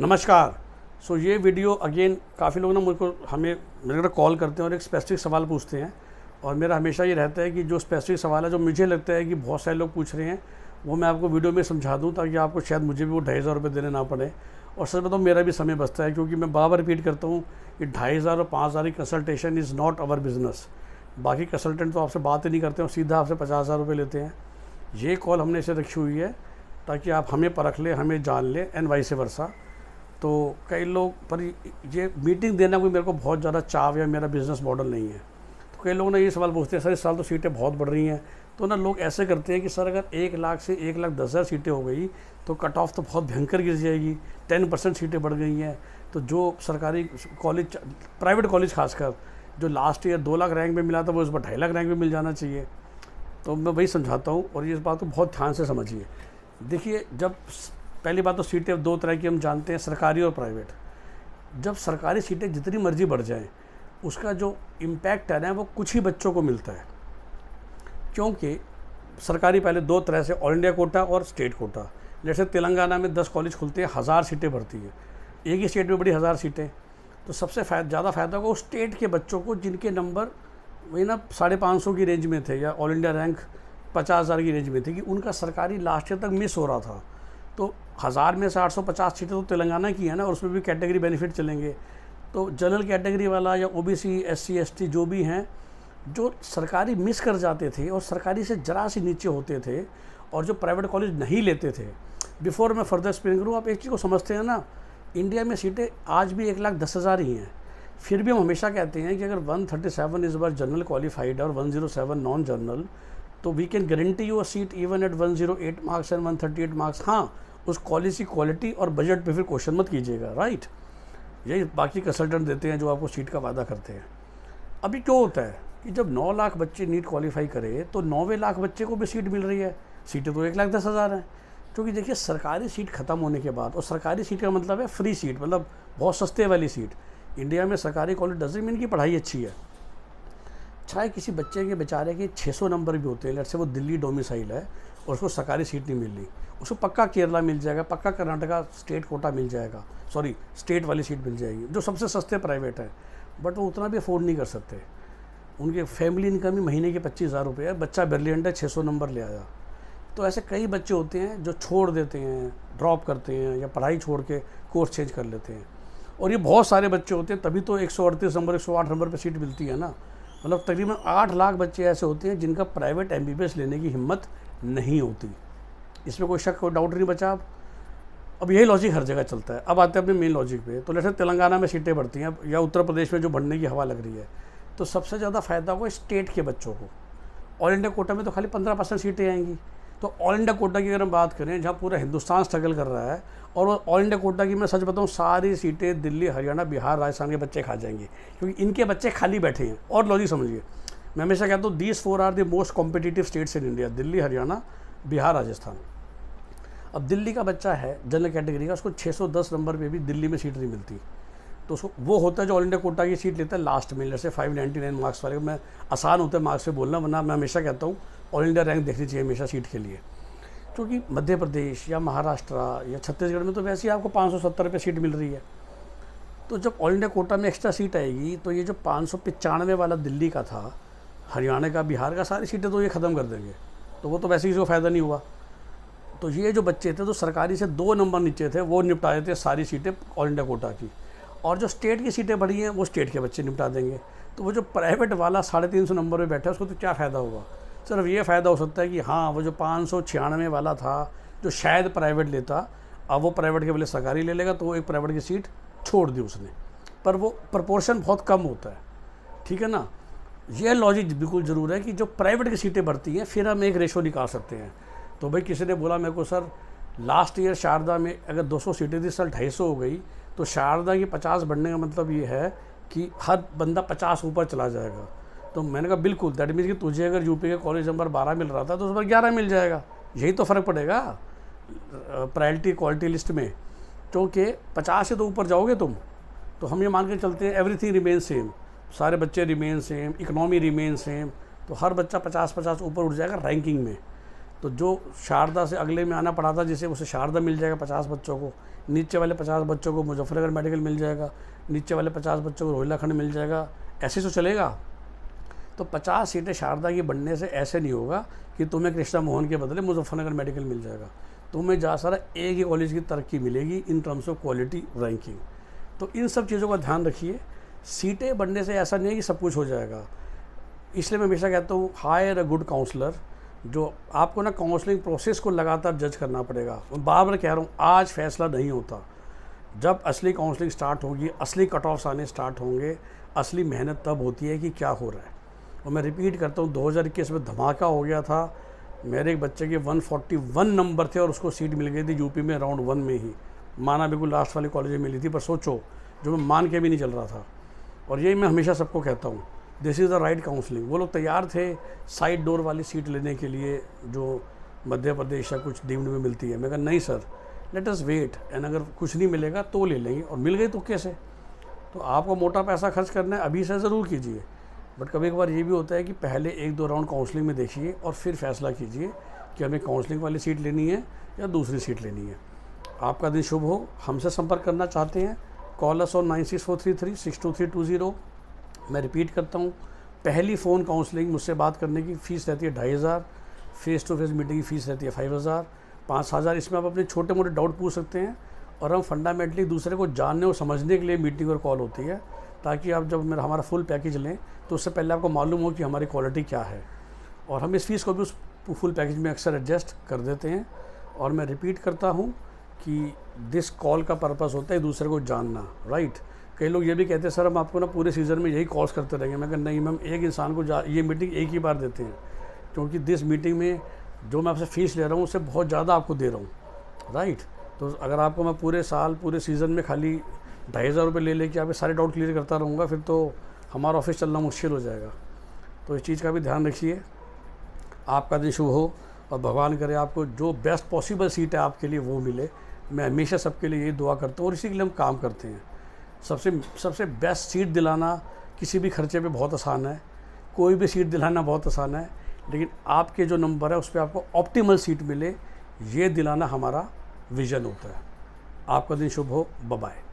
नमस्कार so so, ये video again काफ़ी लोग ना मुझको हमें मेरे को कॉल करते हैं और एक स्पेसिफिक सवाल पूछते हैं और मेरा हमेशा ये रहता है कि जो स्पेसिफिक सवाल है जो मुझे लगता है कि बहुत सारे लोग पूछ रहे हैं वो मैं आपको वीडियो में समझा दूँ ताकि आपको शायद मुझे भी वो ढाई हज़ार रुपये देने ना पड़े और सच बताऊँ मेरा भी समय बचता है क्योंकि मैं बार बार रिपीट करता हूँ कि ढाई हज़ार और पाँच हज़ार की consultation is not our business बाकी कंसल्टेंट तो आपसे बात ही नहीं करते हैं सीधा आपसे पचास हज़ार रुपये लेते हैं ये कॉल हमने इसे रखी हुई है ताकि आप हमें परख लें हमें जान लें एंड वाइस वर्षा तो कई लोग पर ये मीटिंग देना कोई मेरे को बहुत ज़्यादा चाव या मेरा बिज़नेस मॉडल नहीं है तो कई लोग ना ये सवाल पूछते हैं सर इस साल तो सीटें बहुत बढ़ रही हैं तो ना लोग ऐसे करते हैं कि सर अगर एक लाख से एक लाख दस हज़ार सीटें हो गई तो कट ऑफ तो बहुत भयंकर गिर जाएगी टेन परसेंट सीटें बढ़ गई हैं तो जो सरकारी कॉलेज प्राइवेट कॉलेज खासकर जो लास्ट ईयर दो लाख रैंक में मिला था वो इस बार ढाई लाख रैंक में मिल जाना चाहिए तो मैं वही समझाता हूँ और ये इस बात को बहुत ध्यान से समझिए देखिए जब पहली बात तो सीटें दो तरह की हम जानते हैं सरकारी और प्राइवेट जब सरकारी सीटें जितनी मर्जी बढ़ जाएँ उसका जो इम्पैक्ट है ना वो कुछ ही बच्चों को मिलता है क्योंकि सरकारी पहले दो तरह से ऑल इंडिया कोटा और स्टेट कोटा जैसे तेलंगाना में दस कॉलेज खुलते हैं हज़ार सीटें भरती हैं एक ही स्टेट में बड़ी हज़ार सीटें तो सबसे फायदा ज़्यादा फायदा होगा उस स्टेट के बच्चों को जिनके नंबर वही ना साढ़े पाँच सौ की रेंज में थे या ऑल इंडिया रैंक पचास हज़ार की रेंज में थे कि उनका सरकारी लास्ट ईयर तक मिस हो रहा था तो हज़ार में से आठ सौ पचास सीटें तो तेलंगाना की है ना और उसमें भी कैटेगरी बेनिफिट चलेंगे तो जनरल कैटेगरी वाला या O B C S C S T जो भी हैं जो सरकारी मिस कर जाते थे और सरकारी से जरा सी नीचे होते थे और जो प्राइवेट कॉलेज नहीं लेते थे बिफोर मैं फर्दर एक्सप्लेन करूँ आप एक चीज़ को समझते हैं ना इंडिया में सीटें आज भी एक लाख दस हज़ार ही हैं फिर भी हम हमेशा कहते हैं कि अगर 137 इस बार जनरल क्वालिफाइड और 107 नॉन जनरल तो we can guarantee you a seat even at 108 marks and 138 marks हाँ उस कॉलेज की क्वालिटी और बजट पे फिर क्वेश्चन मत कीजिएगा राइट यही बाकी कंसल्टेंट देते हैं जो आपको सीट का वादा करते हैं अभी क्यों होता है कि जब नौ लाख बच्चे नीट क्वालिफाई करे तो नौवे लाख बच्चे को भी सीट मिल रही है सीटें तो एक लाख दस हज़ार हैं क्योंकि देखिए सरकारी सीट ख़त्म होने के बाद और सरकारी सीट का मतलब है फ्री सीट मतलब बहुत सस्ते वाली सीट इंडिया में सरकारी कॉलेज डजन मीन की पढ़ाई अच्छी है चाहे अच्छा किसी बच्चे के बेचारे के 600 नंबर भी होते हैं लट से वो दिल्ली डोमिसाइल है और उसको सरकारी सीट नहीं मिल रही उसको पक्का केरला मिल जाएगा पक्का कर्नाटका स्टेट कोटा मिल जाएगा सॉरी स्टेट वाली सीट मिल जाएगी जो सबसे सस्ते प्राइवेट है बट वो उतना भी अफोर्ड नहीं कर सकते उनके फैमिली इनकम ही महीने के पच्चीस हज़ार रुपये है बच्चा ब्रिलियंट है छः सौ नंबर ले आया तो ऐसे कई बच्चे होते हैं जो छोड़ देते हैं ड्रॉप करते हैं या पढ़ाई छोड़ के कोर्स चेंज कर लेते हैं और ये बहुत सारे बच्चे होते हैं तभी तो एक सौ अड़तीस नंबर एक सौ आठ नंबर पर सीट मिलती है ना मतलब तकरीबन आठ लाख बच्चे ऐसे होते हैं जिनका प्राइवेट एम लेने की हिम्मत नहीं होती इसमें कोई शक और डाउट नहीं बचा अब अब यही लॉजिक हर जगह चलता है अब आते हैं अपने मेन लॉजिक पे तो जैसे तेलंगाना में सीटें बढ़ती हैं या उत्तर प्रदेश में जो बढ़ने की हवा लग रही है तो सबसे ज़्यादा फ़ायदा होगा स्टेट के बच्चों को ऑल इंडिया कोटा में तो खाली पंद्रह परसेंट सीटें आएंगी तो ऑल इंडिया कोटा की अगर हम बात करें जहाँ पूरा हिंदुस्तान स्ट्रगल कर रहा है और ऑल इंडिया कोटा की मैं सच बताऊँ सारी सीटें दिल्ली हरियाणा बिहार राजस्थान के बच्चे खा जाएंगे क्योंकि इनके बच्चे खाली बैठे हैं और लॉजिक समझिए मैं हमेशा कहता हूँ these four are the most competitive states in India Delhi Haryana Bihar Rajasthan अब दिल्ली का बच्चा है जनरल कैटेगरी का उसको 610 नंबर पे भी दिल्ली में सीट नहीं मिलती तो उसको वो होता है जो ऑल इंडिया कोटा की सीट लेता है लास्ट में जैसे फाइव नाइन मार्क्स वाले मैं आसान होता है मार्क्स पे बोलना वरना मैं हमेशा कहता हूँ ऑल इंडिया रैंक देखनी चाहिए हमेशा सीट के लिए क्योंकि मध्य प्रदेश या महाराष्ट्र या छत्तीसगढ़ में तो वैसे ही आपको पाँच सौ सत्तर रुपये सीट मिल रही है तो जब ऑल इंडिया कोटा में एक्स्ट्रा सीट आएगी तो ये जो पाँच सौ पचानवे वाला दिल्ली का था हरियाणा का बिहार का सारी सीटें तो ये ख़त्म कर देंगे तो वो तो वैसे ही इसको फ़ायदा नहीं हुआ तो ये जो बच्चे थे जो तो सरकारी से दो नंबर नीचे थे वो निपटा देते सारी सीटें ऑल इंडिया कोटा की और जो स्टेट की सीटें बढ़ी हैं वो स्टेट के बच्चे निपटा देंगे तो वो जो प्राइवेट वाला साढ़े तीन सौ नंबर में बैठा है उसको तो क्या फ़ायदा होगा सिर्फ ये फ़ायदा हो सकता है कि हाँ वो जो पाँच सौ छियानवे वाला था जो शायद प्राइवेट लेता अब वो प्राइवेट के बोले सरकारी ले लेगा तो वो एक प्राइवेट की सीट छोड़ दी उसने पर वो प्रपोर्शन बहुत कम होता है ठीक है ना यह लॉजिक बिल्कुल ज़रूर है कि जो प्राइवेट की सीटें बढ़ती हैं फिर हम एक रेशो निकाल सकते हैं तो भाई किसी ने बोला मेरे को सर लास्ट ईयर शारदा में अगर 200 सीटें थी सर ढाई हो गई तो शारदा की 50 बढ़ने का मतलब ये है कि हर बंदा 50 ऊपर चला जाएगा तो मैंने कहा बिल्कुल दैट मीन्स कि तुझे अगर यूपी के कॉलेज नंबर बारह मिल रहा था तो उस पर ग्यारह मिल जाएगा यही तो फ़र्क पड़ेगा प्रायरिटी क्वालिटी लिस्ट में क्योंकि तो पचास से तो ऊपर जाओगे तुम तो हम ये मान के चलते हैं एवरीथिंग रिमेन सेम सारे बच्चे remain same economy remain same तो हर बच्चा पचास पचास ऊपर उठ जाएगा रैंकिंग में तो जो शारदा से अगले में आना पड़ा था जिसे उसे शारदा मिल जाएगा पचास बच्चों को नीचे वाले पचास बच्चों को मुजफ्फरनगर मेडिकल मिल जाएगा नीचे वाले पचास बच्चों को रोहिलाखंड मिल जाएगा ऐसे तो चलेगा तो पचास सीटें शारदा की बनने से ऐसे नहीं होगा कि तुम्हें कृष्णा मोहन के बदले मुजफ्फरनगर मेडिकल मिल जाएगा तुम्हें जहाँ सारा एक ही कॉलेज की तरक्की मिलेगी in terms of quality ranking तो इन सब चीज़ों का ध्यान रखिए सीटें बढ़ने से ऐसा नहीं है कि सब कुछ हो जाएगा इसलिए मैं हमेशा कहता हूँ हायर अ गुड काउंसलर जो आपको ना काउंसलिंग प्रोसेस को लगातार जज करना पड़ेगा बार बार कह रहा हूँ आज फैसला नहीं होता जब असली काउंसलिंग स्टार्ट होगी असली कट ऑफ्स आने स्टार्ट होंगे असली मेहनत तब होती है कि क्या हो रहा है और मैं रिपीट करता हूँ इक्कीस में धमाका हो गया था मेरे एक बच्चे के 141 नंबर थे और उसको सीट मिल गई थी यूपी में राउंड वन में ही माना बिल्कुल लास्ट वाले कॉलेज में मिली थी पर सोचो जो मैं मान के भी नहीं चल रहा था और यही मैं हमेशा सबको कहता हूँ this is the right counselling वो लोग तैयार थे साइड डोर वाली सीट लेने के लिए जो मध्य प्रदेश या कुछ डीम्ड में मिलती है मैं कहा नहीं sir let us wait and अगर कुछ नहीं मिलेगा तो ले लेंगे और मिल गई तो कैसे तो आपको मोटा पैसा खर्च करना है अभी से ज़रूर कीजिए बट कभी कभार ये भी होता है कि पहले एक दो राउंड काउंसलिंग में देखिए और फिर फैसला कीजिए कि हमें काउंसलिंग वाली सीट लेनी है या दूसरी सीट लेनी है आपका दिन शुभ हो हमसे संपर्क करना चाहते हैं call us on nine six four three three six two three two zero मैं रिपीट करता हूँ पहली फ़ोन काउंसलिंग मुझसे बात करने की फ़ीस रहती है ढाई हज़ार फेस टू फेस मीटिंग की फ़ीस रहती है फाइव हज़ार पाँच हज़ार इसमें आप अपने छोटे मोटे डाउट पूछ सकते हैं और हम फंडामेंटली दूसरे को जानने और समझने के लिए मीटिंग और कॉल होती है ताकि आप जब मेरा हमारा फुल पैकेज लें तो उससे पहले आपको मालूम हो कि हमारी क्वालिटी क्या है और हम इस फीस को भी उस फुल पैकेज में अक्सर एडजस्ट कर देते हैं और मैं रिपीट करता हूँ कि दिस कॉल का पर्पस होता है दूसरे को जानना राइट कई लोग ये भी कहते हैं सर हम आपको ना पूरे सीज़न में यही कॉल्स करते रहेंगे मैं कह नहीं मैम एक इंसान को जा ये मीटिंग एक ही बार देते हैं क्योंकि दिस मीटिंग में जो मैं आपसे फ़ीस ले रहा हूँ उससे बहुत ज़्यादा आपको दे रहा हूँ राइट तो अगर आपको मैं पूरे साल पूरे सीज़न में खाली ढाई हज़ार रुपये ले लेके आप सारे डाउट क्लियर करता रहूँगा फिर तो हमारा ऑफिस चलना मुश्किल हो जाएगा तो इस चीज़ का भी ध्यान रखिए आपका दिन शुभ हो और भगवान करे आपको जो बेस्ट पॉसिबल सीट है आपके लिए वो मिले मैं हमेशा सबके लिए यही दुआ करता हूँ और इसी के लिए हम काम करते हैं सबसे सबसे बेस्ट सीट दिलाना किसी भी खर्चे पे बहुत आसान है कोई भी सीट दिलाना बहुत आसान है लेकिन आपके जो नंबर है उस पर आपको ऑप्टिमल सीट मिले ये दिलाना हमारा विजन होता है आपका दिन शुभ हो बाय